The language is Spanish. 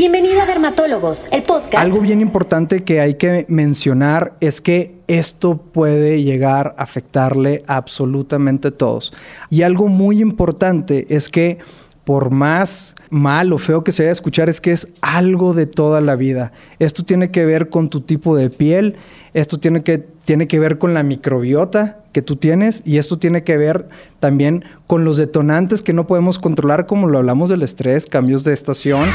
Bienvenido a Dermatólogos, el podcast. Algo bien importante que hay que mencionar es que esto puede llegar a afectarle a absolutamente todos. Y algo muy importante es que por más mal o feo que se vaya a escuchar, es que es algo de toda la vida. Esto tiene que ver con tu tipo de piel, esto tiene que, tiene que ver con la microbiota que tú tienes y esto tiene que ver también con los detonantes que no podemos controlar, como lo hablamos del estrés, cambios de estación.